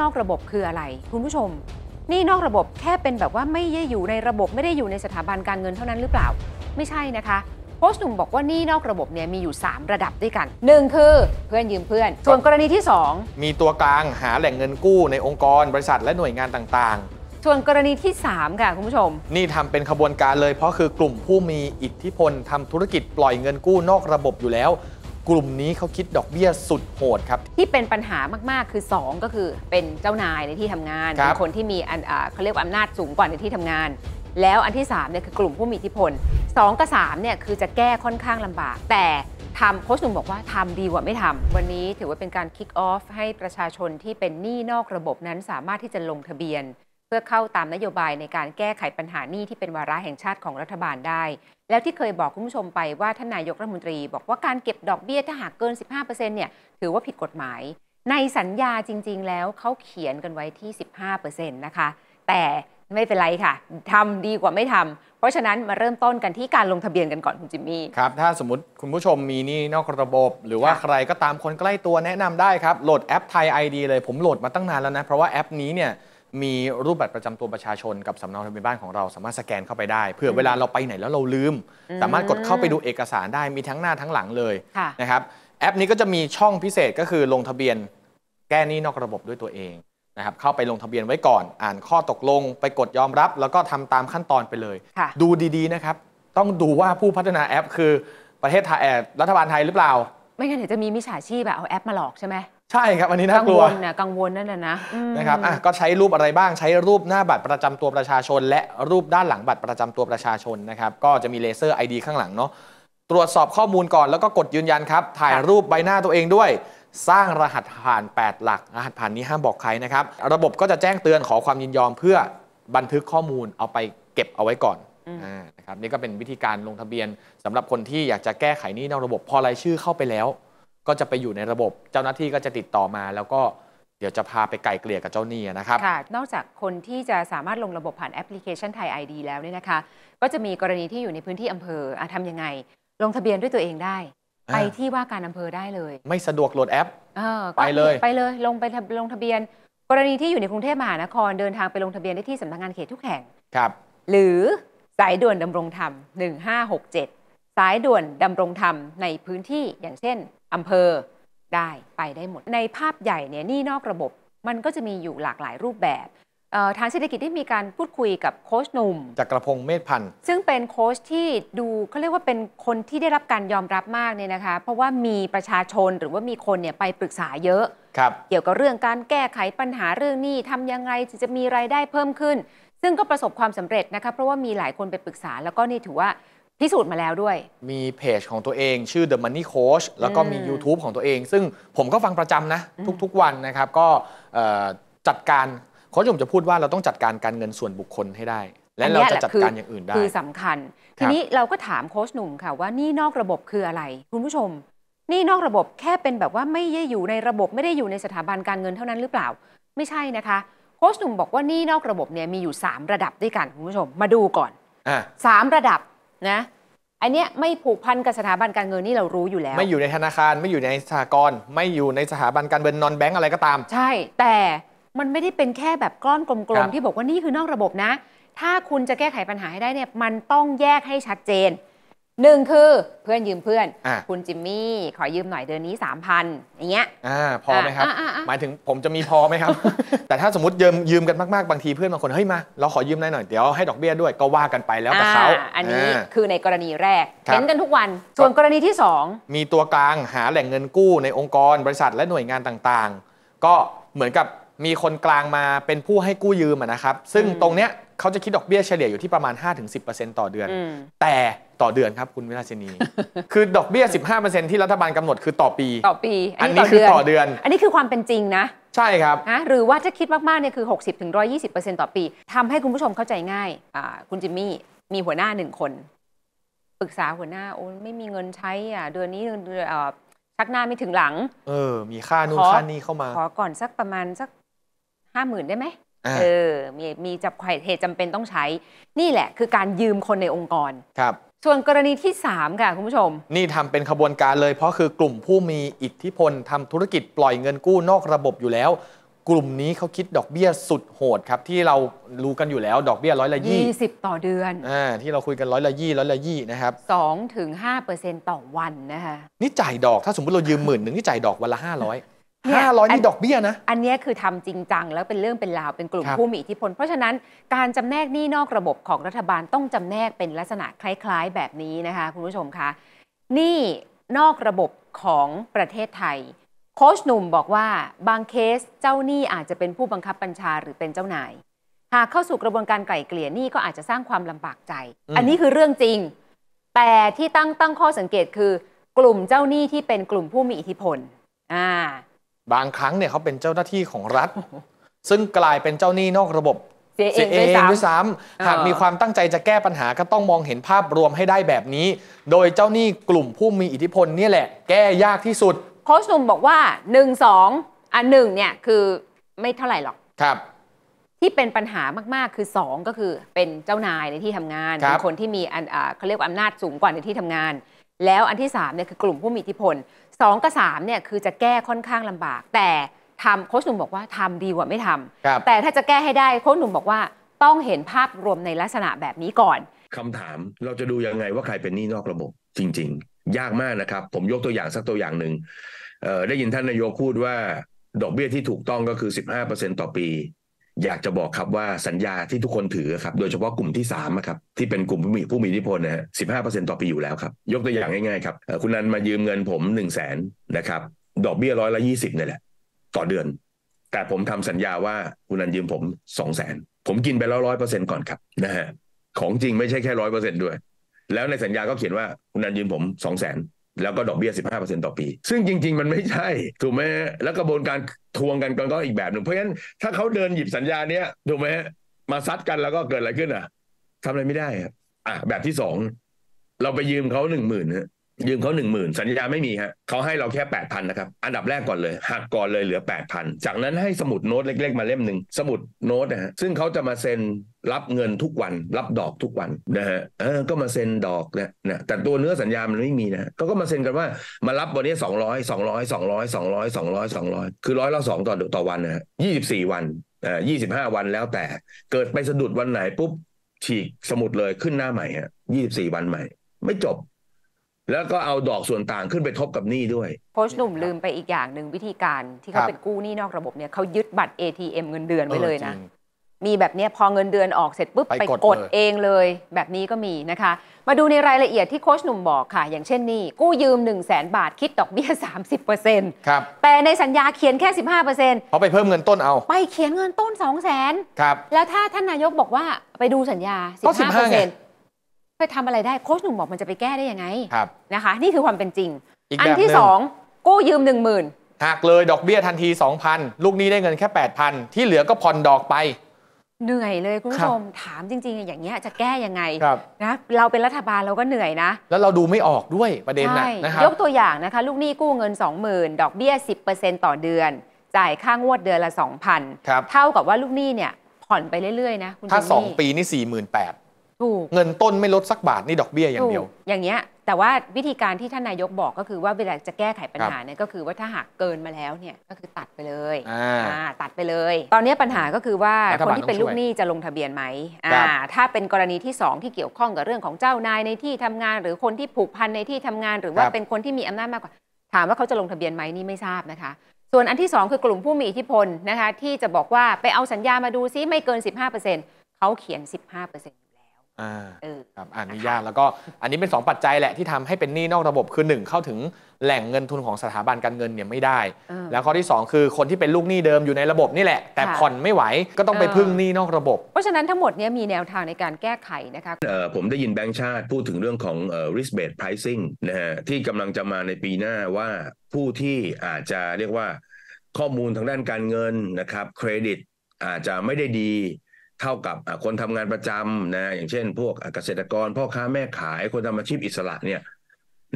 นอกระบบคืออะไร คุณผู้ชม นี่นอกระบบแค่เป็นแบบว่าไม่ได้อยู่ในระบบไม่ได้อยู่ในสถาบันการเงินเท่านั้นหรือเปล่าไม่ใช่นะคะ โพสต์หนุ่มบอกว่านี่นอกระบบเนี่ยมีอยู่ 3 ระดับด้วยกัน1คือเพื่อนยืมเพื่อน ส่วนกรณีที่2มีตัวกลางหาแหล่งเงินกู้ ในองค์กรบริษัทและหน่วยงานต่างๆ ส่วนกรณีที่3ค่ะคุณผู้ชม นี่ทำเป็นขบวนการเลย เพราะคือกลุ่มผู้มีอิทธิพลทำธุรกิจปล่อยเงินกู้นอกระบบอยู่แล้วกลุ่มนี้เขาคิดดอกเบี้ยสุดโหดครับที่เป็นปัญหามากๆ คือ 2 ก็คือเป็นเจ้านายในที่ทำงานคเป็นคนที่มีเขาเรียกว่าอำนาจสูงกว่าในที่ทำงาน แล้วอันที่3เนี่ยคือกลุ่มผู้มีอิทธิพล2กับ3เนี่ยคือจะแก้ค่อนข้างลำบากแต่ทำโค้ชหนุ่มบอกว่าทำดีกว่าไม่ทำวันนี้ถือว่าเป็นการคิกออฟให้ประชาชนที่เป็นหนี้นอกระบบนั้นสามารถที่จะลงทะเบียนพื่อเข้าตามนโยบายในการแก้ไขปัญหานี้ที่เป็นวาระแห่งชาติของรัฐบาลได้ แล้วที่เคยบอกคุณผู้ชมไปว่าท่านนายกรัฐมนตรีบอกว่าการเก็บดอกเบี้ยถ้าหากเกิน 15%เนี่ย ถือว่าผิดกฎหมายในสัญญาจริง ๆ แล้วเขาเขียนกันไว้ที่ 15%นะคะ แต่ไม่เป็นไรค่ะ ทำดีกว่าไม่ทำ เพราะฉะนั้นมาเริ่มต้นกันที่การลงทะเบียนกันก่อนคุณจิมมี่ครับถ้าสมมติคุณผู้ชมมีนี่นอกระบบ หรือว่าใครก็ตามคนใกล้ตัวแนะนำได้ครับโหลดแอปไทยไอดีเลยผมโหลดมาตั้งนานแล้วนะเพราะว่าแอปนี้เนี่ยมีรูปบัตรประจำตัวประชาชนกับสำเนาทะเบียนบ้านของเราสามารถสแกนเข้าไปได้เผื่อเวลาเราไปไหนแล้วเราลืม สามารถกดเข้าไปดูเอกสารได้มีทั้งหน้าทั้งหลังเลยนะครับแอปนี้ก็จะมีช่องพิเศษก็คือลงทะเบียนแก้หนี้นอกระบบด้วยตัวเองนะครับเข้าไปลงทะเบียนไว้ก่อนอ่านข้อตกลงไปกดยอมรับ แล้วก็ทำตามขั้นตอนไปเลย ดูดีๆนะครับ ต้องดูว่าผู้พัฒนาแอปคือประเทศไทยรัฐบาลไทยหรือเปล่า ไม่งั้นเดี๋ยวจะมีมิจฉาชีพแบบเอาแอปมาหลอกใช่ไหมใช่ครับอันนี้น่ากลัวกังวลเนี่ยกังวลนั่นนะนะครับอ่ะก็ใช้รูปอะไรบ้างใช้รูปหน้าบัตรประจำตัวประชาชน และรูปด้านหลังบัตรประจำตัวประชาชนนะครับก็จะมีเลเซอร์ ID ข้างหลังเนาะตรวจสอบข้อมูลก่อนแล้วก็กดยืนยันครับถ่ายรูปใบหน้าตัวเองด้วย สร้างรหัสผ่าน 8 หลักรหัสผ่านนี้ห้ามบอกใครนะครับระบบก็จะแจ้งเตือนขอความยินยอมเพื่อบันทึกข้อมูลเอาไปเก็บเอาไว้ก่อนนะครับนี่ก็เป็นวิธีการลงทะเบียน สำหรับคนที่อยากจะแก้ไขนี้นอกระบบพอรายชื่อเข้าไปแล้วก็จะไปอยู่ในระบบเจ้าหน้าที่ก็จะติดต่อมา แล้วก็เดี๋ยวจะพาไปไก่เกลี่ยกับเจ้าหนี้นะครับค่ะนอกจากคนที่จะสามารถลงระบบผ่านแอปพลิเคชันไทยไอดีแล้วเนี่ยนะคะ ก็จะมีกรณีที่อยู่ในพื้นที่อำเภออทำยังไง ลงทะเบียนด้วยตัวเองได้ ไปที่ว่าการอำเภอได้เลย ไม่สะดวกโหลดแอป ไปเลยไปเลยลงไปลงทะเบียน กรณีที่อยู่ในกรุงเทพมหานคร เดินทางไปลงทะเบียนได้ที่สำนักงานเขตทุกแห่งครับหรือสายด่วนดำรงธรรม1567สายด่วนดำรงธรรมในพื้นที่อย่างเช่นอำเภอ ได้ไปได้หมดในภาพใหญ่เนี่ยนี่นอกระบบมันก็จะมีอยู่หลากหลายรูปแบบ ทางเศรษฐกิจได้มีการพูดคุยกับโค้ชหนุ่มจากกระพงเมธพันธ์ซึ่งเป็นโค้ชที่ดูเขาเรียกว่าเป็นคนที่ได้รับการยอมรับมากเนี่ยนะคะเพราะว่ามีประชาชนหรือว่ามีคนเนี่ยไปปรึกษาเยอะเกี่ยวกับเรื่องการแก้ไขปัญหาเรื่องนี้ทำยังไงจะมีรายได้เพิ่มขึ้น ซึ่งก็ประสบความสำเร็จนะคะเพราะว่ามีหลายคนไปปรึกษาแล้วก็นี่ถือว่าพิสูจน์มาแล้วด้วย มีเพจของตัวเอง ชื่อ The Money Coach แล้วก็มี YouTube ของตัวเอง ซึ่งผมก็ฟังประจำนะ ทุก ๆวันนะครับก็จัดการโค้ชผนมจะพูดว่าเราต้องจัดการการเงินส่วนบุคคลให้ได้ และเราจะจัดการอย่างอื่นได้คือสำคัญ ทีนี้เราก็ถามโค้ชหนุ่มค่ะว่านี่นอกระบบคืออะไร คุณผู้ชม นี่นอกระบบแค่เป็นแบบว่าไม่ได้อยู่ในระบบไม่ได้อยู่ในสถาบันการเงินเท่านั้นหรือเปล่า ไม่ใช่นะคะโค้ชหนุ่มบอกว่านี่นอกระบบเนี่ยมีอยู่ 3 ระดับด้วยกันคุณผู้ชมมาดูก่อนสามระดับนะอันเนี้ยไม่ผูกพันกับสถาบันการเงินนี่เรารู้อยู่แล้ว ไม่อยู่ในธนาคารไม่อยู่ในสหกรณ์ไม่อยู่ในสถาบันการเงินนอนแบงก์อะไรก็ตาม ใช่แต่มันไม่ได้เป็นแค่แบบก้อนกลมๆที่บอกว่านี่คือนอกระบบนะ ถ้าคุณจะแก้ไขปัญหาให้ได้เนี่ยมันต้องแยกให้ชัดเจนหนึ่งคือเพื่อนยืมเพื่อนอคุณจิมมี่ขอยืมหน่อยเดือนนี้สามพันอย่างเงี้ยอพอไหมครับ หมายถึงผมจะมีพอไหมครับ แต่ถ้าสมมติยืมยืมกันมากๆบางทีเพื่อนบางคนเฮ้ยมา เราขอยืมได้หน่อยเดี๋ยวให้ดอกเบี้ยด้วยก็ว่ากันไปแล้วแต่เขาอันนี้คือในกรณีแรกรเห็นกันทุกวัน ส่วนกรณีที่สองมีตัวกลางหาแหล่งเงินกู้ในองค์กรบริษัทและหน่วยงานต่างๆ ก็เหมือนกับมีคนกลางมาเป็นผู้ให้กู้ยืมนะครับ ซึ่งตรงเนี้ยเขาจะคิดดอกเบี้ยเฉลี่ยอยู่ที่ประมาณ5-10%ต่อเดือนแต่ต่อเดือนครับ คุณวิลาชินี คือดอกเบี้ย 15%ที่รัฐบาลกำหนดคือต่อปี ต่อปี อันนี้คือต่อเดือน อันนี้คือความเป็นจริงนะ ใช่ครับ หรือว่าจะคิดมากๆเนี่ยคือ 60-120%ต่อปี ทำให้คุณผู้ชมเข้าใจง่ายคุณจิมมี่มีหัวหน้าหนึ่งคน ปรึกษาหัวหน้า โอ้ไม่มีเงินใช้อ่ะเดือนนี้เดือนชักหน้าไม่ถึงหลังเออมีค่านู่นค่านี้เข้ามาขอก่อนสักประมาณสักห้าหมื่นได้ไหมเออมีมีจับเหตุจำเป็นต้องใช้นี่แหละ คือการยืมคนในองค์กรครับส่วนกรณีที่ 3 ค่ะ คุณผู้ชม นี่ทำเป็นขบวนการเลยเพราะคือกลุ่มผู้มีอิทธิพลทำธุรกิจปล่อยเงินกู้นอกระบบอยู่แล้ว กลุ่มนี้เขาคิดดอกเบี้ยสุดโหดครับ ที่เรารู้กันอยู่แล้ว ดอกเบี้ยร้อยละยี่สิบต่อเดือน อ่าที่เราคุยกันร้อยละยี่ร้อยละยี่นะครับสองถึงห้าเปอร์เซ็นต์ต่อวันนะคะนี่จ่ายดอกถ้าสมมติเรายืมหมื่นหนึ่งนี่จ่ายดอกวันละห้าร้อยห้าร้อยนี่ดอกเบี้ยนะ อันนี้คือทำจริงจังแล้วเป็นเรื่องเป็นราวเป็นกลุ่มผู้มีอิทธิพล เพราะฉะนั้นการจำแนกหนี้นอกระบบของรัฐบาลต้องจำแนกเป็นลักษณะคล้ายๆแบบนี้นะคะ คุณผู้ชมคะหนี้นอกระบบของประเทศไทยโค้ชหนุ่มบอกว่าบางเคสเจ้าหนี้อาจจะเป็นผู้บังคับบัญชาหรือเป็นเจ้านาย หากเข้าสู่กระบวนการไกล่เกลี่ยหนี้ก็อาจจะสร้างความลำบากใจ อันนี้คือเรื่องจริง แต่ที่ตั้งตั้งข้อสังเกตคือกลุ่มเจ้าหนี้ที่เป็นกลุ่มผู้มีอิทธิพลอ่าบางครั้งเนี่ยเขาเป็นเจ้าหน้าที่ของรัฐ ซึ่งกลายเป็นเจ้าหนี้นอกระบบเสียเองด้วยซ้ำหากมีความตั้งใจจะแก้ปัญหาก็ต้องมองเห็นภาพรวมให้ได้แบบนี้ โดยเจ้าหนี้กลุ่มผู้มีอิทธิพลนี่แหละแก้ยากที่สุด โค้ชหนุ่มบอกว่าหนึ่งสองอันหนึ่งเนี่ยคือไม่เท่าไหร่หรอกครับ ที่เป็นปัญหามากๆ คือ 2 ก็คือเป็นเจ้านายในที่ทำงานเป็นคนที่มีอันเขาเรียกว่าอำนาจสูงกว่าในที่ทำงาน แล้วอันที่3เนี่ยคือกลุ่มผู้มีอิทธิพลสองกับสามเนี่ยคือจะแก้ค่อนข้างลำบาก แต่ทำโค้ชหนุ่มบอกว่าทำดีกว่าไม่ทำ แต่ถ้าจะแก้ให้ได้โค้ชหนุ่มบอกว่าต้องเห็นภาพรวมในลักษณะแบบนี้ก่อน คำถามเราจะดูยังไงว่าใครเป็นหนี้นอกระบบจริงๆ ยากมากนะครับ ผมยกตัวอย่างสักตัวอย่างหนึ่ง ได้ยินท่านนายกพูดว่า ดอกเบี้ยที่ถูกต้องก็คือ 15%ต่อปีอยากจะบอกครับว่าสัญญาที่ทุกคนถือครับโดยเฉพาะกลุ่มที่สามครับที่เป็นกลุ่มผู้มีผู้มีอิทธิพลนะฮะสิบห้าเปอร์เซ็นต์ต่อปีอยู่แล้วครับยกตัวอย่างง่าย ๆ ครับคุณนันมายืมเงินผมหนึ่งแสนนะครับดอกเบี้ยร้อยละยี่สิบนี่แหละ ต่อเดือน แต่ผมทำสัญญาว่าคุณนันยืมผมสองแสนผมกินไปแล้วร้อยเปอร์เซ็นต์ก่อนครับนะฮะของจริงไม่ใช่แค่ร้อยเปอร์เซ็นต์ด้วย แล้วในสัญญาก็เขียนว่าคุณนันยืมผมสองแสนแล้วก็ดอกเบี้ย 15%ต่อปี ซึ่งจริงๆ มันไม่ใช่ ถูกไหม แล้วกระบวนการทวงกันก็อีกแบบหนึ่ง เพราะฉะนั้น ถ้าเขาเดินหยิบสัญญาเนี้ย ถูกไหม มาซัดกันแล้วก็เกิดอะไรขึ้นอ่ะทำอะไรไม่ได้อ่ะอ่ะ แบบที่สอง เราไปยืมเขาหนึ่งหมื่นฮะยืมเขาหนึ่งหมื่นสัญญาไม่มีฮะเขาให้เราแค่แปดพันนะครับ อันดับแรกก่อนเลย หักก่อนเลยเหลือแปดพันจากนั้นให้สมุดโน้ตเล็กๆ มาเล่มหนึ่งสมุดโน้ตนะฮะซึ่งเขาจะมาเซ็นรับเงินทุกวัน รับดอกทุกวันนะฮะเออก็มาเซ็นดอกเนี่ยนะแต่ตัวเนื้อสัญญามันไม่มีนะเขาก็มาเซ็นกันว่ามารับวันนี้สองร้อยสองร้อยสองร้อยสองร้อยสองร้อยสองร้อยคือร้อยละสองต่อต่อวันนะฮะยี่สิบสี่วันอ่ายี่สิบห้าวันแล้วแต่เกิดไปสะดุดวันไหนปุ๊บฉีกสมุดเลยขึ้นหน้าใหม่ฮะยี่สิบสี่วันใหม่ ไม่จบแล้วก็เอาดอกส่วนต่างขึ้นไปทบกับหนี้ด้วย โคชหนุ่มลืมไปอีกอย่างหนึ่งวิธีการที่เขาเป็นกู้หนี้นอกระบบเนี่ยเขายึดบัตร ATM เงินเดือนไว้เลยนะ มีแบบเนี้ยพอเงินเดือนออกเสร็จปุ๊บไปกดเองเลย แบบนี้ก็มีนะคะ มาดูในรายละเอียดที่โค้ชหนุ่มบอกค่ะอย่างเช่นนี่ กู้ยืม 1 0 0 0 0แบาทคิดดอกเบี้ย 30%ครับแต่ในสัญญาเขียนแค่ 15%เปอร์์เเซ็นตขาไปเพิ่มเงินต้นเอา ไปเขียนเงินต้น 2 0 0 0 0นครับแล้วถ้าท่านนายกบอกว่าไปดูสัญญาห้15ปอร์เซ็นตไปทำอะไรได้โค้ชหนุ่มบอกมันจะไปแก้ได้ยังไงครับนะคะนี่คือความเป็นจริงอีกอันที่สองกู้ยืมหนึ่งหมื่นหักเลยดอกเบี้ยทันที2,000ลูกหนี้ได้เงินแค่ 8,000ที่เหลือก็ผ่อนดอกไปเหนื่อยเลยคุณผู้ชมถามจริง ๆอย่างเงี้ยจะแก้ยังไงนะเราเป็นรัฐบาลเราก็เหนื่อยนะแล้วเราดูไม่ออกด้วยประเด็นนะนะครับยกตัวอย่างนะคะลูกหนี้กู้เงิน 20,000ดอกเบี้ย 10%ต่อเดือน จ่ายค่างวดเดือนละ 2,000ัเท่ากับว่าลูกหนี้เนี่ยผ่อนไปเรื่อยๆนะคุณถ้ามมี่2ปีนี่ 48เงินต้นไม่ลดสักบาทนี่ดอกเบี้ยอย่างเดียว อย่างเงี้ยแต่ว่าวิธีการที่ท่านนายกบอกก็คือว่าเวลาจะแก้ไขปัญหาเนี่ยก็คือว่าถ้าหากเกินมาแล้วเนี่ยก็คือตัดไปเลย ตัดไปเลย ตอนนี้ปัญหาก็คือว่าคนที่เป็นลูกหนี้จะลงทะเบียนไหมถ้าเป็นกรณีที่ 2 ที่เกี่ยวข้องกับเรื่องของเจ้านายในที่ทำงาน หรือคนที่ผูกพันในที่ทำงาน หรือว่าเป็นคนที่มีอำนาจมากกว่า ถามว่าเขาจะลงทะเบียนไหมนี่ไม่ทราบนะคะ ส่วนอันที่ 2 คือกลุ่มผู้มีอิทธิพลนะคะ ที่จะบอกว่าไปเอาสัญญามาดูซิไม่เกิน 15%เขาเขียน 15%อ่าครับอันนี้ยาก แล้วก็อันนี้เป็น 2 ปัจจัยแหละที่ทำให้เป็นหนี้นอกระบบคือ 1 เข้าถึงแหล่งเงินทุนของสถาบันการเงินเนี่ยไม่ได้ แล้วข้อที่ 2 คือคนที่เป็นลูกหนี้เดิมอยู่ในระบบนี่แหละ แต่ผ่อนไม่ไหวก็ต้องไปพึ่งหนี้นอกระบบ เพราะฉะนั้นทั้งหมดนี้มีแนวทางในการแก้ไขนะคะผมได้ยินแบงก์ชาติพูดถึงเรื่องของ risk based pricing นะฮะที่กำลังจะมาในปีหน้าว่าผู้ที่อาจจะเรียกว่าข้อมูลทางด้านการเงินนะครับเครดิต อาจจะไม่ได้ดีเท่ากับคนทำงานประจำนะอย่างเช่น พวกเกษตรกร พ่อค้าแม่ขาย คนทำอาชีพอิสระเนี่ย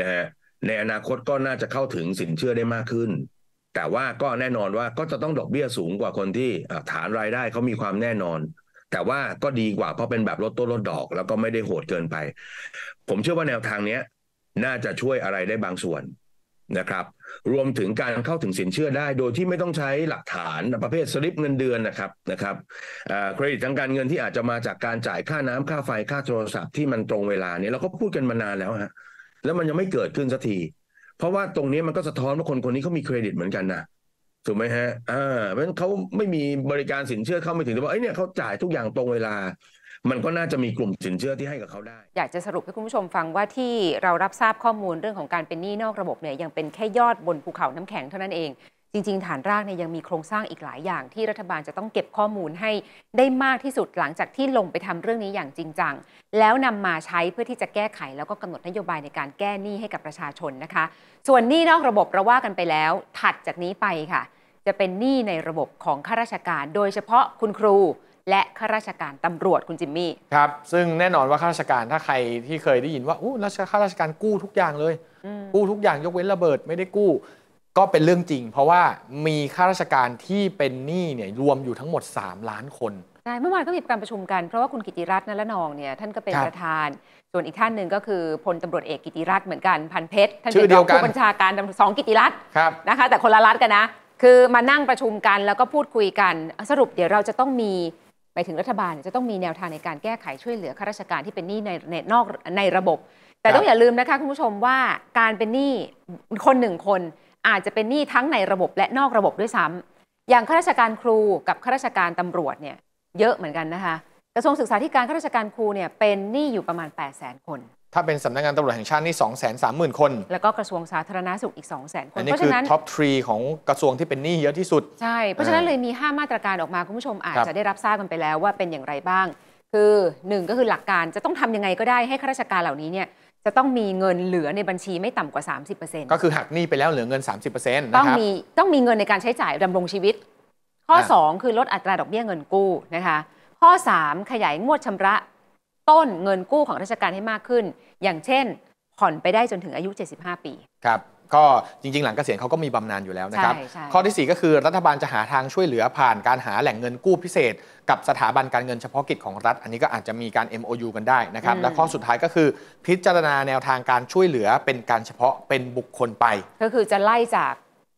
นะฮะในอนาคตก็น่าจะเข้าถึงสินเชื่อได้มากขึ้น แต่ว่าก็แน่นอนว่าก็จะต้องดอกเบี้ยสูงกว่าคนที่ฐานรายได้เขามีความแน่นอน แต่ว่าก็ดีกว่าเพราะเป็นแบบลดต้นลดดอก แล้วก็ไม่ได้โหดเกินไป ผมเชื่อว่าแนวทางเนี้ยน่าจะช่วยอะไรได้บางส่วนนะครับรวมถึงการเข้าถึงสินเชื่อได้ โดยที่ไม่ต้องใช้หลักฐานประเภทสลิป เงินเดือนนะครับนะครับเครดิตทางการเงินที่อาจจะมาจากการจ่ายค่าน้ำค่าไฟค่าโทรศัพท์ที่มันตรงเวลาเนี่ยเราก็พูดกันมานานแล้วฮะแล้วมันยังไม่เกิดขึ้นสักทีเพราะว่าตรงนี้มันก็สะท้อนว่าคนคนนี้เขามีเครดิตเหมือนกันนะถูกไหมฮะอ่าเพราะฉะนั้นเขาไม่มีบริการสินเชื่อเข้าไม่ถึงแต่ว่าเอ้ยเนี่ยเขาจ่ายทุกอย่างตรงเวลามันก็น่าจะมีกลุ่มสินเชื่อที่ให้กับเขาได้ อยากจะสรุปให้คุณผู้ชมฟังว่าที่เรารับทราบข้อมูลเรื่องของการเป็นหนี้นอกระบบเนี่ยยังเป็นแค่ยอดบนภูเขาน้ำแข็งเท่านั้นเอง จริงๆ ฐานรากเนี่ยยังมีโครงสร้างอีกหลายอย่าง ที่รัฐบาลจะต้องเก็บข้อมูลให้ได้มากที่สุดหลังจากที่ลงไปทำเรื่องนี้อย่างจริงจังแล้วนำมาใช้เพื่อที่จะแก้ไขแล้วก็กำหนดนโยบายในการแก้หนี้ให้กับประชาชนนะคะ ส่วนหนี้นอกระบบเราว่ากันไปแล้ว ถัดจากนี้ไปค่ะ จะเป็นหนี้ในระบบของข้าราชการ โดยเฉพาะคุณครูและข้าราชการตำรวจคุณจิมมี่ครับซึ่งแน่นอนว่าข้าราชการถ้าใครที่เคยได้ยินว่าอู้ข้าราชการกู้ทุกอย่างเลยกู้ทุกอย่างยกเว้นระเบิด ไม่ได้กู้ก็เป็นเรื่องจริงเพราะว่ามีข้าราชการที่เป็นหนี้เนี่ยรวมอยู่ทั้งหมด 3 ล้านคนใช่เมื่อวานก็มีการประชุมกัน เพราะว่าคุณกิติรัตน์นละนองเนี่ยท่านก็เป็นประธาน ส่วนอีกท่านหนึ่งก็คือ พลตำรวจเอกกิติรัตน์เหมือนกันพันเพชรท่านเป็นรองผู้บัญชาการสองกิติรัตน์นะคะแต่คนละรัฐกันนะคือมานั่งประชุมกันแล้วก็พูดคุยกัน สรุปเดี๋ยวเราจะต้องมีไปถึงรัฐบาลจะต้องมีแนวทางในการแก้ไขช่วยเหลือข้าราชการที่เป็นหนี้ในในนอกในระบบ แต่ต้องอย่าลืมนะคะคุณผู้ชมว่าการเป็นหนี้คนหนึ่งคนอาจจะเป็นหนี้ทั้งในระบบและนอกระบบด้วยซ้ำ อย่างข้าราชการครูกับข้าราชการตำรวจเนี่ยเยอะเหมือนกันนะคะกระทรวงศึกษาธิการข้าราชการครูเนี่ยเป็นหนี้อยู่ประมาณ 8 0 0 0 0 0คนถ้าเป็นสำนักงานตำรวจแห่งชาตินี่2 3 0 0 0 0 คน แล้วก็กระทรวงสาธารณาสุขอีก 2 0 0 0 0 0คน อันนี้เพราะคือฉะนั้นท็อปทรีของกระทรวงที่เป็นหนี้เยอะที่สุด ใช่ เพราะฉะนั้นเลยมี 5 มาตรการออกมา คุณผู้ชมอาจจะได้รับทราบกันไปแล้วว่าเป็นอย่างไรบ้าง คือ 1 ก็คือหลักการจะต้องทำยังไงก็ได้ให้ข้าราชการเหล่านี้เนี่ยจะต้องมีเงินเหลือในบัญชีไม่ต่ำกว่า 30%ก็คือหักหนี้ไปแล้วเหลือเงิน 30%นะรต้องมีต้องมีเงินในการใช้จ่ายดำรงชีวิต ข้อ 2 คือลดอัตราดอกเบี้ยเงินกู้นะคะ ข้อ 3 ขยายงวดชำระต้นเงินกู้ของราชการให้มากขึ้น อย่างเช่นผ่อนไปได้จนถึงอายุ 75 ปี ครับ ก็จริงๆ หลังเกษียณเขาก็มีบำนาญอยู่แล้วนะครับใช่ใช่ข้อที่ 4 ก็คือรัฐบาลจะหาทางช่วยเหลือผ่านการหาแหล่งเงินกู้พิเศษ กับสถาบันการเงินเฉพาะกิจของรัฐ อันนี้ก็อาจจะมีการ MOU กันได้นะครับ และข้อสุดท้ายก็คือพิจารณาแนวทางการช่วยเหลือเป็นการเฉพาะเป็นบุคคลไป ก็คือจะไล่จาก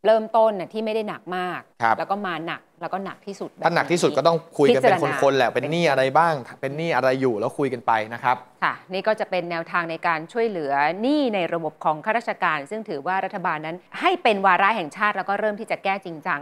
เริ่มต้นที่ไม่ได้หนักมาก แล้วก็มาหนักแล้วก็หนักที่สุดถ้าหนักที่สุดก็ต้องคุยกันเป็นคนๆ แหละ เป็นหนี้อะไรบ้าง เป็นหนี้อะไรอยู่แล้วคุยกันไปนะครับ ค่ะ นี่ก็จะเป็นแนวทางในการช่วยเหลือหนี้ในระบบของข้าราชการ ซึ่งถือว่ารัฐบาลนั้นให้เป็นวาระแห่งชาติแล้วก็เริ่มที่จะแก้จริงจัง